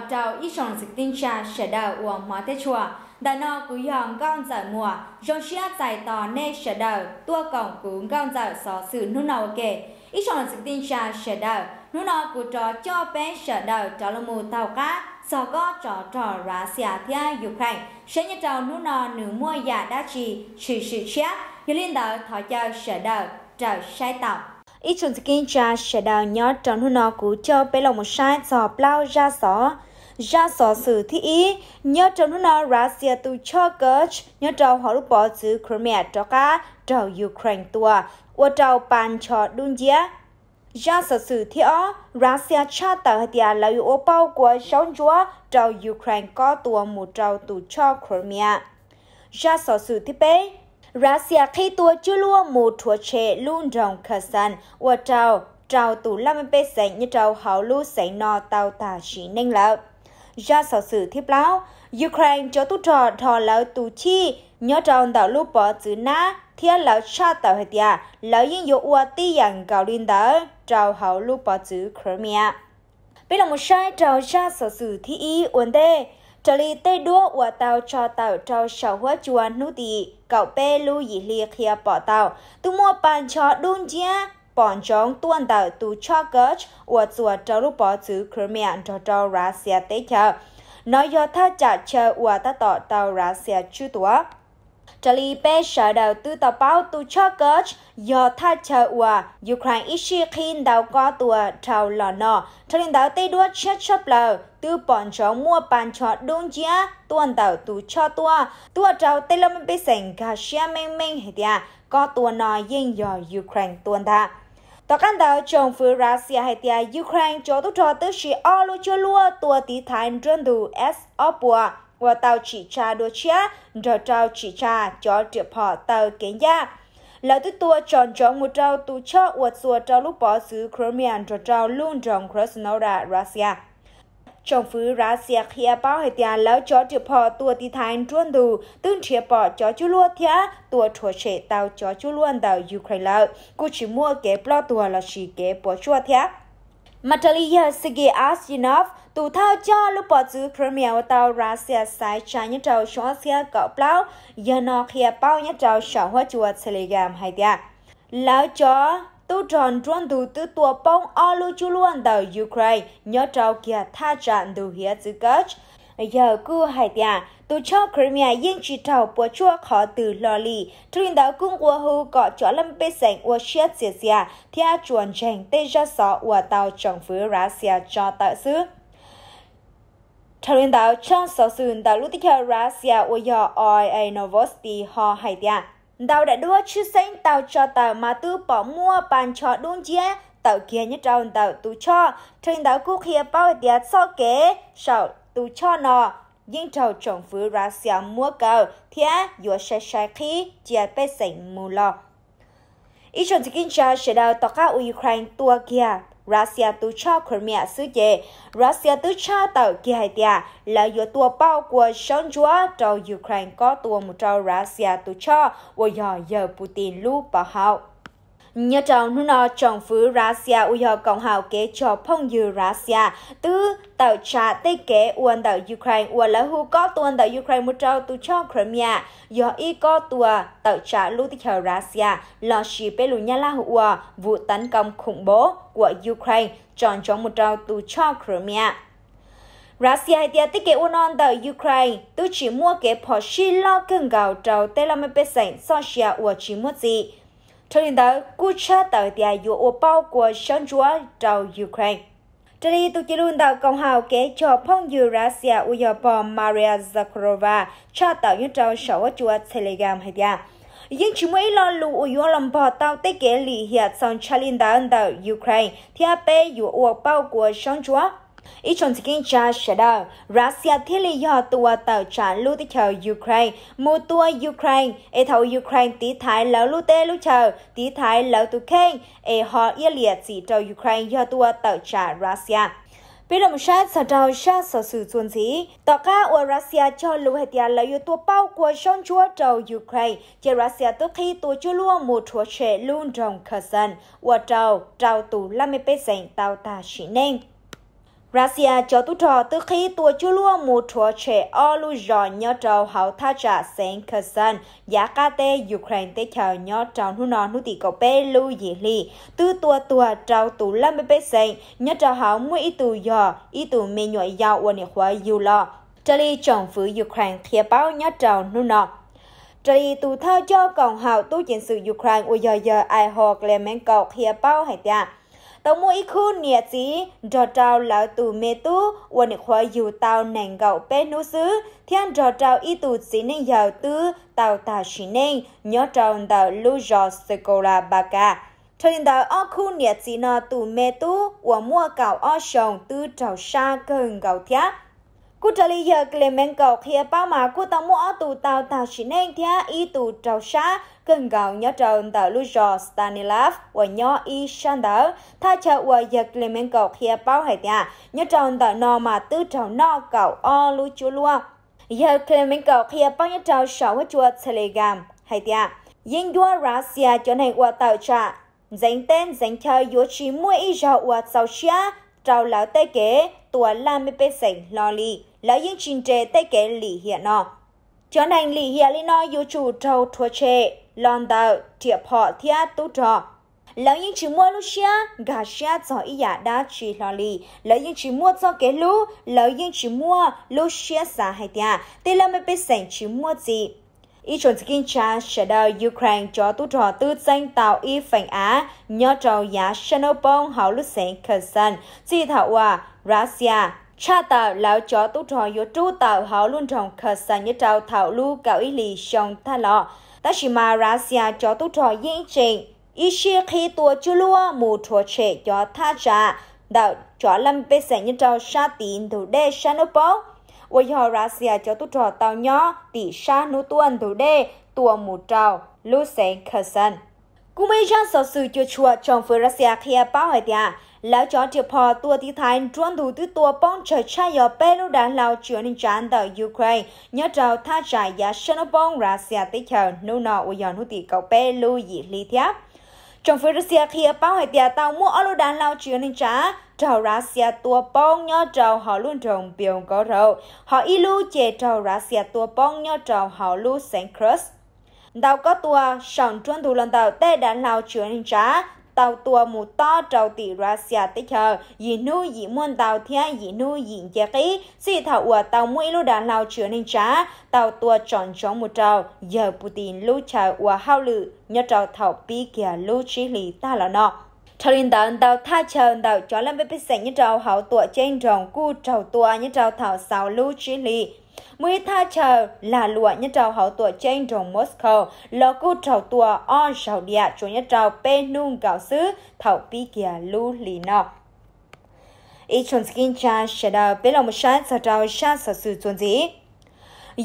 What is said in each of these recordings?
nọ ít chọn dịch tin trà sẽ đào uổng hóa tết chùa đã nọ cứ hòn con dở mùa rong xia giải tò nê sẽ đào tua cổng cứ con dở xó sự nô nào kể ít chọn dịch tin trà sẽ đào nô nọ cứ trò cho bé sẽ đào trò là một tàu cá sò có trò trò rá xia thia dục hành sẽ như trò nô nọ nửa mua già đã trì trì sự chát như liên đạo thọ cho sẽ đào trò sai tàu ít chọn skin cha sẽ đào nhớ tròn hôn nó cú cho bé lòng một sai sò plau ra sò ra sở sử thi ý nhớ trong nước nào Russia tu cho cơ nhớ trong họ lúc bỏ chữ Crimea cho cả trong Ukraine tua và trong bàn cho đun giá ra sở sử thi ó Russia cho tờ hạt tiền là yếu bao của sống chúa trong Ukraine có tua một trong tu cho Crimea ra sở sử thi bế Russia khi tua chưa luôn một thua chế luôn trong Kherson và trong trào tủ lâm bê sảnh như trào hảo lưu sảnh nò tàu tà chỉ ninh lợp ra sở sử thiếp lão. Ukraine cho tu trò thò lão tù chi, nhớ tròn đảo lúc bỏ chữ ná, thiên lão cha tàu hệ tìa, lão yên dụ ua tí dàng gạo liên đảo, trào hào lúc bỏ chữ Crimea. Bây là một sai trào ra sở sử thi ý ổn đê, trở lì tê đua ua tàu cho tàu trào sở hóa chuan nụ tì, cậu bê lưu dì lìa khía bỏ tàu, tu mua bàn cho đun chia, bọn chúng tuân tờ tu cho gớt và chùa trâu lúc bỏ chữ Crimea cho trâu russia xe tế chờ. Nói do ta trả chờ và ta tỏ tàu russia xe chú tùa. Trả lý bê sở đầu tư tàu báo tu cho gớt do ta chờ và Ukraine ishi khinh đào có tùa trâu lò nọ. Trả lý đào tê đua chết chấp lờ tư bọn chúng mua bàn cho đúng giá tuân theo tu cho tùa. Tùa trâu tê lâm bê sảnh gà xe mênh mênh hệ tìa có tùa nọ yên do Ukraine tuần thạ. Tòa căn đảo chồng phía Russia hay tia Ukraine cho tốt cho tức chỉ o lô cho lúa tua tí thái trơn đủ S opua và tàu chỉ cha đua chia cho tàu chỉ cha cho triệu họ tàu kiến gia là tức tua chọn chọn một trâu tu chợ uất xua trâu lúc bỏ xứ Crimea cho trâu luôn trong Krasnodar Russia trong phứ ra xe khía bao hệ tiền lão cho chữ phò tua tí thành truân đủ tương chia bỏ cho chú lúa thia tua chua trẻ tàu cho chú luôn đào Ukraine lão cô chỉ mua kế bao tua là chỉ kế bỏ chua thia Natalia Sergei Asinov, tù thao cho lúc bỏ chữ Crimea và tàu Russia sai trái nhất trầu xóa xe cậu bao, giờ nó khía bao nhất trầu xóa hóa chùa Telegram hay tiệt. Lão chó tu tròn tròn đủ tư tua bông o lưu chú luôn tờ Ukraine nhớ trao kia tha trạng đủ hiết dư gớt. Giờ cứ hải tìa, tu cho Crimea yên chỉ trào bùa chua khó từ lò lì, trình đạo cung của hưu có cho lâm bê sảnh ua xuyết xìa xìa, thia chuẩn chành tê ra sọ ua tàu trọng phứ rá xìa cho tạo xứ. truyền đạo trong sở sườn đạo lúc tích hợp Russia ua dò OIA Novosti ho hải tìa. Tao đã đưa chứ xanh tao cho tao mà tư bỏ mua bàn cho đun chia tao kia nhất rau tao tu cho trên tao cũng kia bao tiệt sau kế sao tu cho nó nhưng trâu trồng phứ ra xéo mua cầu thia dùa xe xe khí chia bê sảnh mù lọ ý chọn thì kinh cha sẽ đào tỏ các Ukraine tua kia Russia tu cho Crimea sứ dê, Russia tu cho tàu kia hai tia là do tua bao của sông chúa trong Ukraine có tua một trâu Russia tu cho và giờ Putin lưu bảo hậu nhớ trong nút nó trong phứ Russia uy yo cộng hào kế cho phong dư Russia tứ tàu trà tê kế uân tàu Ukraine uan là hu có tuần tàu Ukraine một trâu tu cho Crimea do y có tua tàu trà lưu tích hờ Russia lo xì bê lù nha la hụ vụ tấn công khủng bố của Ukraine tròn trong một trâu tu cho Crimea Russia hay tia tích kế unon tàu Ukraine, tôi chỉ mua kế Porsche lo cưng gạo trầu tê là mê bê sảnh so xia ua chỉ mua gì. Trong hiện tại, Kucha tạo tìa dụ ổ bao của sáng chúa trong Ukraine. Trong khi tụ chỉ luôn tạo công hào kế cho phong dư Russia ủ dọ bò Maria Zakharova cho tạo những trao sổ chúa Telegram hay tìa. Nhưng chúng mới lo lụ ủy dọ lòng bò tạo tế kế lì hiệt xong cho linh đạo Ukraine thì hạ bê dụ ổ bao của sáng chúa ít trong kinh cha sẽ đờ Russia thiết lý do tua tàu trả lưu tí chờ Ukraine mua tua Ukraine e thầu Ukraine tí thái lão lưu tê lưu chờ tí thái lão tu khen e họ yên liệt chỉ cho Ukraine do tua tàu trả Russia Bí đồng sát sở trào sát sở sự chuẩn dĩ. Tỏ ca ở Russia cho lưu hệ tiền là yếu tố bao của sông chúa trầu Ukraine. cho Russia tức khi tố chưa luôn một chúa trẻ luôn trong khờ dân. Ở trầu, trào tù 50 bế dành tàu ta chỉ nên. Russia cho tu cho từ khi tua chú lua một trò trẻ ở lu rõ nhớ trò hậu tha trả sen khờ sân. Giá ca tê Ukraine tê chờ nhớ trò nu nọ nu tì cầu bê lưu dị lì. từ tua tua trò tù lâm bê bê sen nhớ trò hậu mùi y tù dò y tù mê nhuệ giao ua nị khóa dù lọ. Trở lì trọng phủ Ukraine khía báo nhớ trò nu nọ. Trời tù thơ cho còn hậu tu chiến sự Ukraine ua dò dò ai hò lên mẹn cầu khía báo hải tạc tao mua ít khu nè chí trò trao lão tù mê tu uẩn khóa dù tao nàng gạo bé nô xứ thiên trò trao ít tù chí nên giàu tư tao tà xí nên nhớ trao tao lưu rò sơ cô là bà cả cho nên tao ở khu nè chí nà tù mê tu uẩn mua gạo ở sông tư trào xa gần gạo thiá cú trả lời giờ Clemenco khi ba mà cú tao mua tù tao tao chỉ nên thia y tù trào xa cần gạo nhớ trần tờ Lujo Stanislav và nhớ y Sander tha chờ và giờ Clemenco khi bao hải thia nhớ trần tờ no mà tư trào no cậu o lu chú lua giờ Clemenco khi bao nhớ trào sáu hết chùa Telegram hải thia yên đua Russia cho này qua tàu trả danh tên danh chơi yếu chỉ mua y rau qua tàu xia trào lão tê kế tua la mi pê sảnh lo li là những trình trệ tay kể lì hiện nọ. Cho nên lì hiện lì nọ dù chủ trâu thua chê, lòn tàu, thiệp họ thịa tú trọ. Là những chỉ mua lúc xia, gà xia cho ý giả đã chỉ lo lì. Là những chỉ mua cho kế lũ, là những chỉ mua lúc xia xa hay thịa. Thế là mới biết sảnh chỉ mua gì. Ý chuẩn skin cha sẽ đào Ukraine cho tú trò tư danh tàu y phản Á, nhớ trò giá Chernobyl hậu lúc sáng Kherson, chỉ thảo hòa Russia, cha tàu lão chó tu tròn yo tu tàu hảo luôn tròn khờ sa như trao thảo lu cao ý lì sông tha lọ ta chỉ mà ra xia chó tu tròn yên trình ý xia khi tua chưa lúa mù thua trẻ cho tha trả đạo chó lâm bê sẽ như trao sa tín thủ đê sa nô bó ôi hò ra xia chó tu tròn tàu nhỏ tỷ sa nô tuần thủ đê tua mù trào lu sẽ khờ sân cũng mấy trang sở sự chưa chua trong phương Russia khi báo hỏi tiền lão chó địa phò tua tí thái trốn thủ tư tua bóng trời cha yo belo đã lao chữa nên chán tờ Ukraine nhớ trào tha trải giá sân bóng Russia tích chờ nô nọ ui yon hút tỷ cầu belo dị lý thiáp trong phía Russia khi bao hệ tiệt tàu mua ở alo đàn lao chữa nên trả trào Russia tua bóng nhớ trào họ luôn trồng biểu có rậu họ ilu chè trào Russia tua bóng nhớ trào họ lu sen cross đào có tua sẵn trốn thủ lần tàu tê đàn lao chữa nên trả tàu tua mù to trâu tỷ ra xia tích hờ dì nu dì muôn tàu thia dì nu dì kia kỹ xì thảo ua tàu mũi lô đà lao chứa nên trá tàu tua tròn trống một trâu giờ Putin lô chờ ua hao lự nhớ trâu thảo bí kia lô trí lì ta là nọ cho nên tàu tàu tha chờ tàu chó làm bếp sạch như trâu hảo tua trên rồng cu trâu tua như trâu thảo sao lưu trí lì Mùi tha chờ là lụa nhất trào hậu tùa trên rồng Moscow, lọ cú trào tùa o rào địa chủ nhất trào bê nung gạo sứ thảo bí kìa lưu lì nọ. Ý chuẩn skin cha sẽ đào bế lòng một sát sở trào sát sở sự chuẩn dĩ.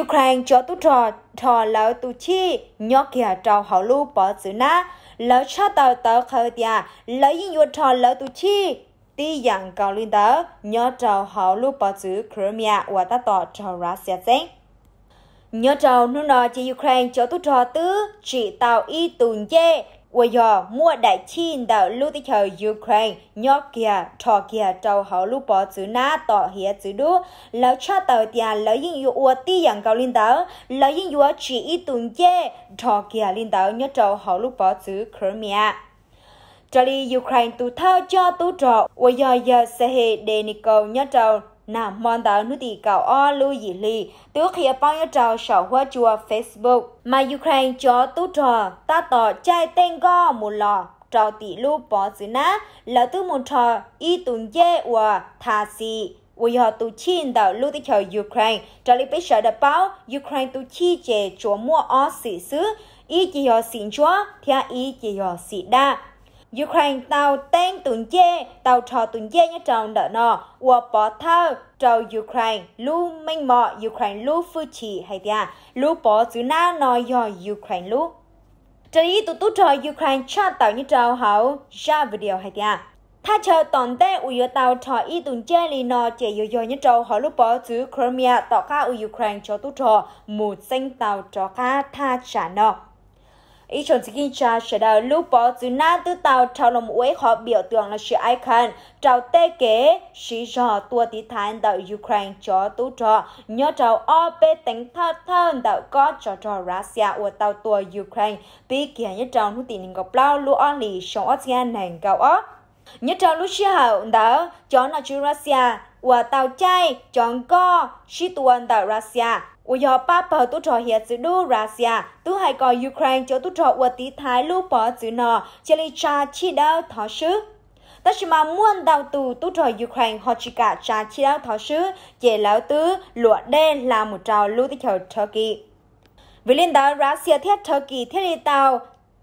Ukraine cho tu trò trò lỡ tu chi nhỏ kìa trào hậu lưu bỏ dữ ná, lỡ cha tàu tàu khờ tìa, lão yên yêu trò lão tu chi ti yang cao liên đó nhớ trâu hậu lúc bỏ chữ Crimea và ta tỏ trâu trào xe chén. Nhớ trâu nụ nọ chỉ Ukraine cho tu trò tứ chỉ tàu y tùn dê và giờ mua đại chi đạo lưu tích chờ Ukraine nhớ kìa trò kìa trâu hậu lúc bỏ chữ na tỏ hiệp chữ đu lỡ cho tờ tiền lỡ yên yu ua ti yang cao liên đó lỡ yên yu chỉ y tùn dê trò kìa liên đó nhớ trâu hậu lúc bỏ chữ Crimea Trali Ukraine tu thơ cho tu trò ua yo yo sẽ hệ đề nì cầu nhá trầu, nà mon tàu nụ tì cầu o lưu dì lì, tu khía bao nhá trầu sở hoa chùa Facebook. Mà Ukraine cho tu trò ta tỏ chai tên go mù lò, trò tỷ lưu bỏ xứ ná, là tu mon trò, y tùn dê ua, thà si Ua yo tu chin tàu lưu tí chờ Ukraine, Trali bế sở đập báo, Ukraine tu chi chè chùa mua o xì xứ, y chỉ họ xin chúa, thia y chỉ họ xì đa. Ukraine tàu tên tuần dê, tàu trò tuần dê như trọng đỡ nọ, và bỏ thơ trò Ukraine, lũ mênh mọ Ukraine lũ phu chỉ hay tia, lũ bỏ chữ na nọ do Ukraine lũ. Trở đi tụ tụ trò Ukraine cho tàu như trọng hảo ra video hay tia. Tha chờ toàn tế ủ yếu tàu trò y tuần chê lì nọ chè yếu yếu nhá trọng hảo lũ bỏ chữ Crimea tỏ ca ủ Ukraine cho tụ trò một xanh tàu trò ca tha trả nọ ý chọn chỉ kinh cha sẽ đào lúc bỏ từ na từ tàu trao lòng uế họ biểu tượng là sự ai khăn trao tê kế sĩ rò tua tí thán đạo Ukraine cho tú trò nhớ trao o bê tính thơ thân đạo có cho trò Russia của tàu tua Ukraine bị kia nhớ trao nút tiền ngọc lao lu on lì sống ở nhà này gạo ó nhớ trao lúc xưa hậu đó cho nó Russia 我到在中国是端到 Russia 我要把包都找些子路 Russia 都还搞 Ukraine 就都找我的台路包子呢这里查起到他是但是嘛 muốn đầu tư tu trò Ukraine họ chỉ cả trả chi đạo thảo sứ chế lão tứ lụa đê là một trào lưu tới chờ Turkey. Vì liên đạo Russia thiết Turkey thiết đi tàu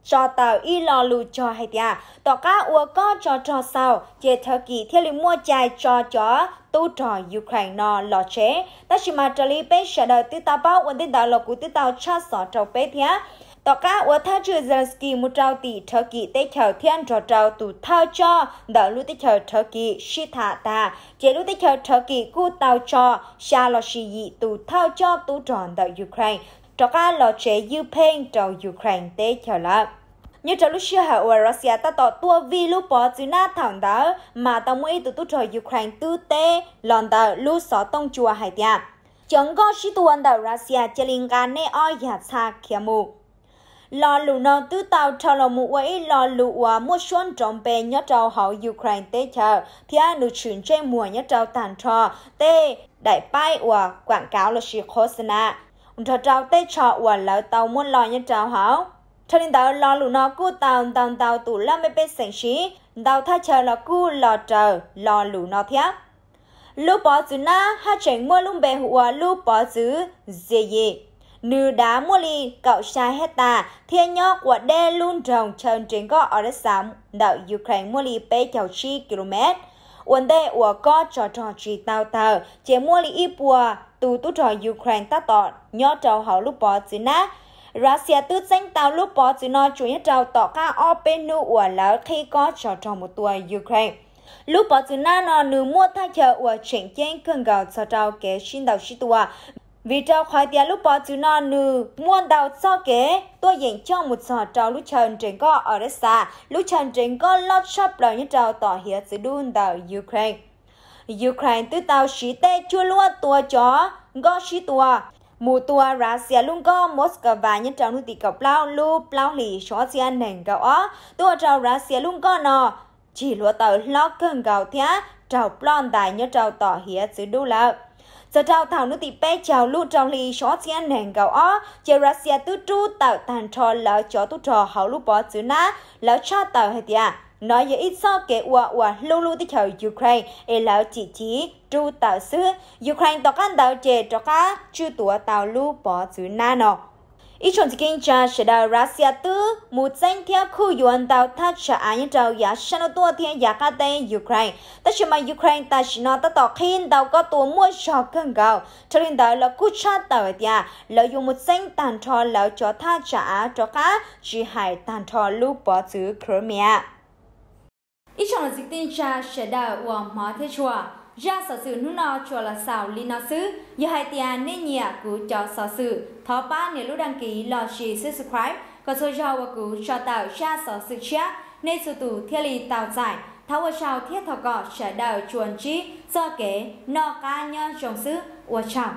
cho tàu y lò lù cho hay tia tỏ cá ua có cho cho sau, chế thơ kỳ thiết lý mua chai cho cho tu trò Ukraine nó lò chế ta chỉ mà trở lý bế sở đời tư tàu bao ổn định đạo lọc của tư tàu cha sọ trâu bế thia tỏ cá ua tha chư Zelensky một trao tỷ thơ kỳ tế khảo thiên trò trao tù thao cho đỡ lưu tế chờ thơ kỳ shi thả ta chế lưu tế chờ thơ kỳ cu tàu cho xa lò shi dị tù thao cho tu tròn đỡ Ukraine cho các lo chế Ukraine cho Ukraine tế chờ lắm như trong lúc xưa hậu Russia ta tỏ tua vi lúc bỏ chữ na thẳng đó mà ta mới tụ tụ cho Ukraine tư tế lòn tờ lúc xó tông chùa hải tiệm chẳng có sĩ tuần tờ Russia chỉ liên can nê oi nhà xa kia mù lò lù nô tư tàu cho lò mù ấy lò lù ua mua xuân trọng bề nhớ trâu hậu Ukraine tế chờ thì à nụ chuyển trên mùa nhớ trâu tàn trò tê đại bai ua quảng cáo là sĩ khô sân cho trao tê trọ và lão tàu muốn lo nhân trao hảo cho nên tàu lo lũ nó cú tàu tàu tàu tụ la mê bê sành xí tàu tha chờ là cú lo chờ lo lũ nó thiáp lũ bỏ chữ na ha chảnh mua lung bè hùa lũ bỏ chữ dê gì nữ đá mua ly cậu sai hết ta thiên nhó của đê luôn rồng trần trên có ở đất xám đậu Ukraine mua ly bê chào chi km vấn đề của có trò trò chỉ tao tờ chế mua lý ít bùa tù tù trò Ukraine ta tỏ nhớ trò hậu lúc bỏ dưới nát. Russia tư danh tao lúc bỏ dưới nó chủ nhất trò tỏ ca o bên nu của là khi có trò trò một tuổi Ukraine lúc bỏ dưới nát nó nữ mua thay chờ của chuyện chén cần gạo cho trò kế sinh đầu sĩ tùa vì cho khỏi tiền lúc bỏ chữ nó nư muôn đào cho kế tôi dành cho một sò trào lúc trần trên có ở đất xa lúc trần trên có lót shop đầu như trào tỏ hiệp sự đun đảo Ukraine Ukraine tự tàu sĩ tê chưa luôn tua chó gó sĩ tua mù tua Russia luôn có Moscow và nhân trào nụ tì cọc lao lu lao lì xóa xe nền gạo á tua trào Russia luôn có nọ chỉ lúa tàu lót cơn gạo thế trào plon đại nhớ trào tỏ hiệp sự đu lợi giờ tao thảo nước tì bé chào lũ trong ly xó xiên nền gạo ó chờ russia xe tư tru tạo tàn trò lỡ chó tu trò hậu lũ bỏ chữ na lỡ cho tàu hết tìa nói giờ ít so kể ua ua lũ lũ tí chào Ukraine e lỡ chỉ chỉ tru tạo xứ Ukraine tỏ căn tàu chè cho cá chưa tùa tàu lũ bỏ chữ na nọ ít chọn kinh cha sẽ đào ra xe tư một danh theo khu yuan đào thác sẽ anh đào giá sân ở tua thiên giá cả tên Ukraine ta sẽ mà Ukraine ta sẽ nói ta tỏ khiến đào có tua mua cho cần gạo cho nên đó là khu cha tàu nhà là dùng một danh tàn trò là cho thác trả cho cá chỉ hải tàn trò lúc bỏ chữ Crimea ít chọn dịch tin cha sẽ đào và mở thế chùa ra sở sự nụ nọ cho là xào li nọ xứ giờ hai tia nên nhà cứ cho sở sự thọ ba nếu lúc đăng ký lo chỉ subscribe có số cho và cứ cho tạo ra sở sự chia nên sư tù thiết lý tạo giải tháo và sao thiết thọ gọ sẽ đào chuồn chi do kế nọ ca nhon trồng xứ và chào